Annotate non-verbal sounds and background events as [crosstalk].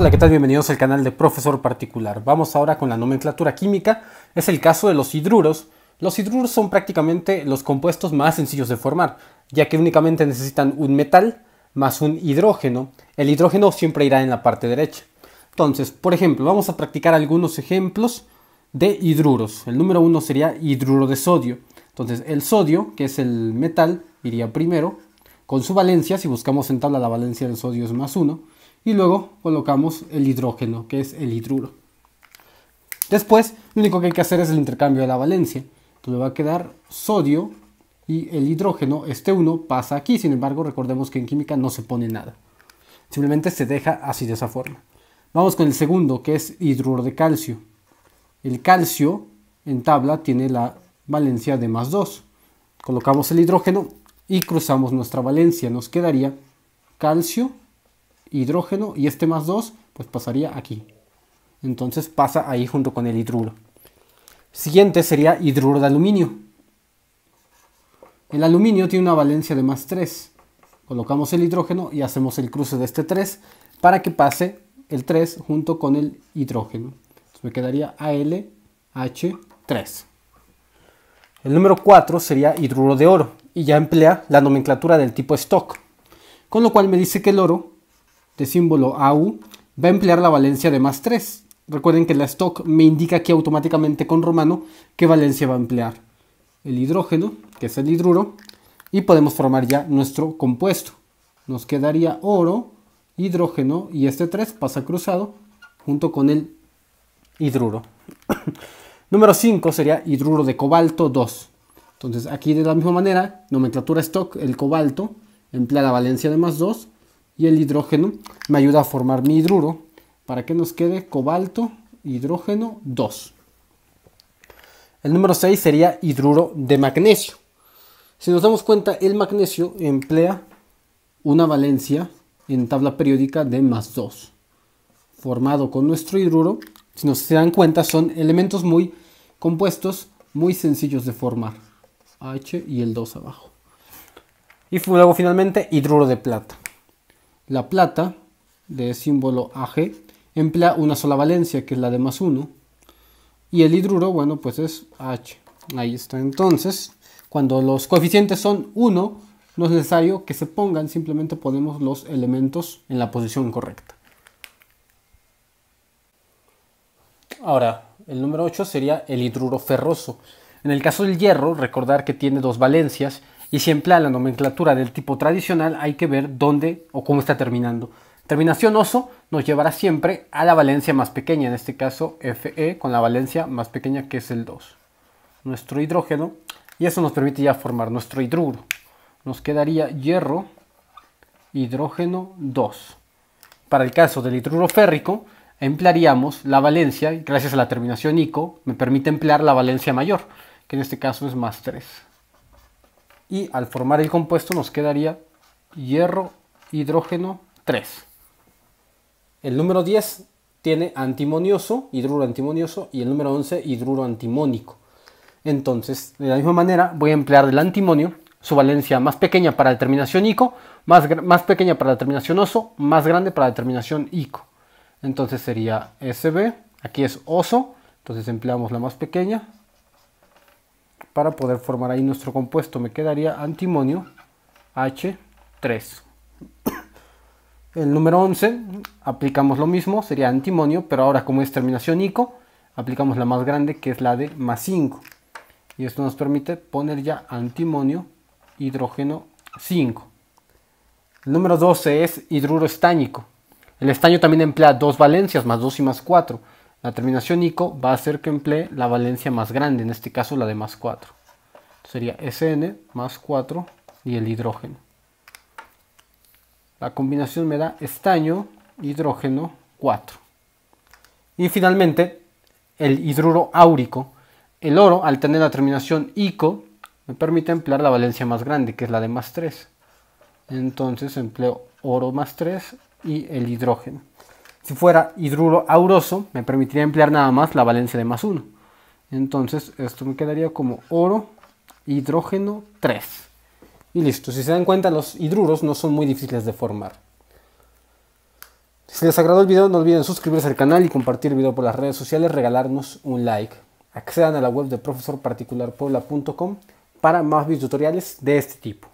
Hola, ¿qué tal? Bienvenidos al canal de Profesor Particular. Vamos ahora con la nomenclatura química. Es el caso de los hidruros. Los hidruros son prácticamente los compuestos más sencillos de formar, ya que únicamente necesitan un metal más un hidrógeno. El hidrógeno siempre irá en la parte derecha. Entonces, por ejemplo, vamos a practicar algunos ejemplos de hidruros. El número uno sería hidruro de sodio. Entonces, el sodio, que es el metal, iría primero con su valencia, si buscamos en tabla la valencia del sodio es más 1, y luego colocamos el hidrógeno, que es el hidruro. Después, lo único que hay que hacer es el intercambio de la valencia. Entonces va a quedar sodio y el hidrógeno, este 1, pasa aquí. Sin embargo, recordemos que en química no se pone nada. Simplemente se deja así de esa forma. Vamos con el segundo, que es hidruro de calcio. El calcio en tabla tiene la valencia de más 2. Colocamos el hidrógeno y cruzamos nuestra valencia. Nos quedaría calcio, hidrógeno y este más 2 pues pasaría aquí. Entonces pasa ahí junto con el hidruro. Siguiente sería hidruro de aluminio. El aluminio tiene una valencia de más 3. Colocamos el hidrógeno y hacemos el cruce de este 3 para que pase el 3 junto con el hidrógeno. me quedaría ALH3. El número 4 sería hidruro de oro y ya emplea la nomenclatura del tipo stock, con lo cual me dice que el oro de símbolo AU va a emplear la valencia de más 3. Recuerden que la stock me indica aquí automáticamente con romano qué valencia va a emplear. El hidrógeno, que es el hidruro, y podemos formar ya nuestro compuesto. Nos quedaría oro, hidrógeno y este 3 pasa cruzado junto con el hidruro. [coughs] Número 5 sería hidruro de cobalto 2. Entonces aquí de la misma manera, nomenclatura stock, el cobalto emplea la valencia de más 2 y el hidrógeno me ayuda a formar mi hidruro para que nos quede cobalto, hidrógeno 2. El número 6 sería hidruro de magnesio. Si nos damos cuenta, el magnesio emplea una valencia en tabla periódica de más 2, formado con nuestro hidruro. Si nos se dan cuenta, son elementos muy compuestos, muy sencillos de formar. H y el 2 abajo. Y luego finalmente hidruro de plata. La plata de símbolo AG emplea una sola valencia que es la de más 1 y el hidruro, bueno, pues es H. Ahí está. Entonces, cuando los coeficientes son 1, no es necesario que se pongan, simplemente ponemos los elementos en la posición correcta. Ahora, el número 8 sería el hidruro ferroso. En el caso del hierro, recordar que tiene dos valencias y si emplea la nomenclatura del tipo tradicional hay que ver dónde o cómo está terminando. Terminación oso nos llevará siempre a la valencia más pequeña, en este caso Fe con la valencia más pequeña que es el 2. Nuestro hidrógeno y eso nos permite ya formar nuestro hidruro. Nos quedaría hierro, hidrógeno 2. Para el caso del hidruro férrico, emplearíamos la valencia, y gracias a la terminación ICO, me permite emplear la valencia mayor, que en este caso es más 3. Y al formar el compuesto nos quedaría hierro, hidrógeno, 3. El número 10 tiene antimonioso, hidruro antimonioso, y el número 11 hidruro antimónico. Entonces, de la misma manera, voy a emplear del antimonio su valencia más pequeña para determinación ICO, más, más pequeña para terminación oso, más grande para determinación ICO entonces sería SB. Aquí es oso, entonces empleamos la más pequeña para poder formar ahí nuestro compuesto. Me quedaría antimonio H3. El número 11 aplicamos lo mismo, sería antimonio, pero ahora como es terminación ico, aplicamos la más grande que es la de más 5. Y esto nos permite poner ya antimonio hidrógeno 5. El número 12 es hidruro estáñico. El estaño también emplea dos valencias, más 2 y más 4. La terminación ico va a hacer que emplee la valencia más grande, en este caso la de más 4. Sería SN más 4 y el hidrógeno. La combinación me da estaño, hidrógeno, 4. Y finalmente, el hidruro áurico. El oro, al tener la terminación ico, me permite emplear la valencia más grande, que es la de más 3. Entonces empleo oro más 3 y el hidrógeno. Si fuera hidruro auroso, me permitiría emplear nada más la valencia de más uno. Entonces esto me quedaría como oro, hidrógeno 3. Y listo, si se dan cuenta los hidruros no son muy difíciles de formar. Si les agradó el video no olviden suscribirse al canal y compartir el video por las redes sociales, regalarnos un like. Accedan a la web de profesorparticularpuebla.com para más tutoriales de este tipo.